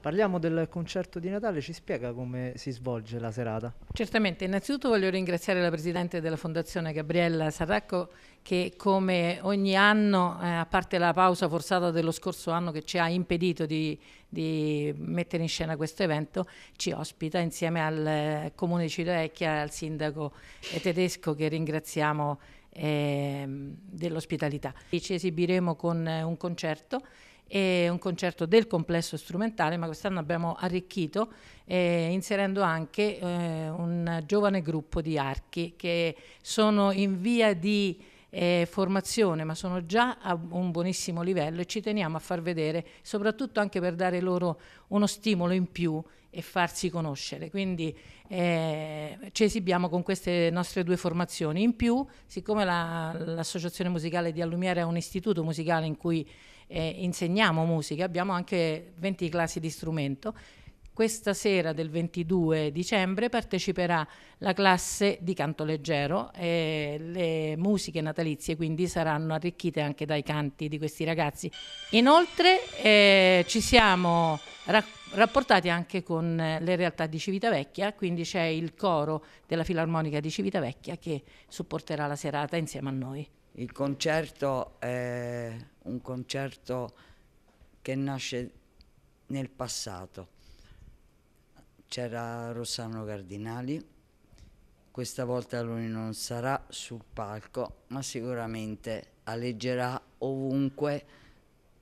Parliamo del concerto di Natale, ci spiega come si svolge la serata? Certamente, innanzitutto voglio ringraziare la Presidente della Fondazione Gabriella Sarracco che come ogni anno, eh, a parte la pausa forzata dello scorso anno che ci ha impedito di, di mettere in scena questo evento, ci ospita insieme al eh, Comune di Cirovecchia e al Sindaco eh, tedesco che ringraziamo eh, dell'ospitalità. Ci esibiremo con eh, un concerto e un concerto del complesso strumentale, ma quest'anno abbiamo arricchito eh, inserendo anche eh, un giovane gruppo di archi che sono in via di eh, formazione, ma sono già a un buonissimo livello e ci teniamo a far vedere, soprattutto anche per dare loro uno stimolo in più e farsi conoscere. Quindi eh, ci esibiamo con queste nostre due formazioni. In più, siccome l'Associazione Musicale di Allumiere è un istituto musicale in cui eh, insegniamo musica, abbiamo anche 20 classi di strumento questa sera del 22 dicembre parteciperà la classe di canto leggero e le musiche natalizie quindi saranno arricchite anche dai canti di questi ragazzi. Inoltre eh, ci siamo ra rapportati anche con le realtà di Civitavecchia, quindi c'è il coro della Filarmonica di Civitavecchia che supporterà la serata insieme a noi. Il concerto è un concerto che nasce nel passato c'era Rossano Cardinali, questa volta lui non sarà sul palco, ma sicuramente alleggerà ovunque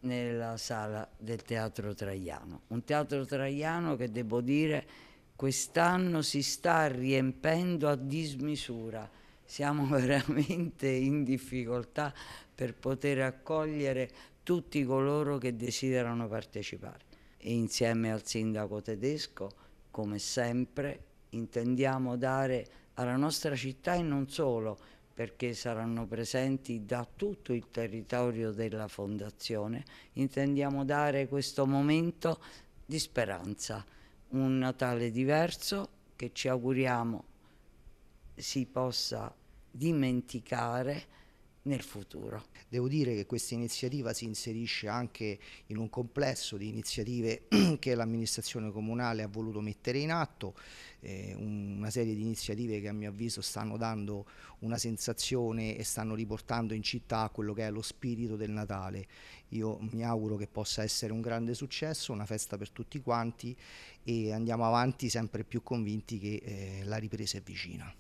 nella sala del Teatro Traiano. Un Teatro Traiano che devo dire quest'anno si sta riempendo a dismisura, siamo veramente in difficoltà per poter accogliere tutti coloro che desiderano partecipare. E insieme al sindaco tedesco come sempre, intendiamo dare alla nostra città e non solo, perché saranno presenti da tutto il territorio della Fondazione, intendiamo dare questo momento di speranza, un Natale diverso che ci auguriamo si possa dimenticare nel futuro. Devo dire che questa iniziativa si inserisce anche in un complesso di iniziative che l'amministrazione comunale ha voluto mettere in atto, eh, una serie di iniziative che a mio avviso stanno dando una sensazione e stanno riportando in città quello che è lo spirito del Natale. Io mi auguro che possa essere un grande successo, una festa per tutti quanti e andiamo avanti sempre più convinti che eh, la ripresa è vicina.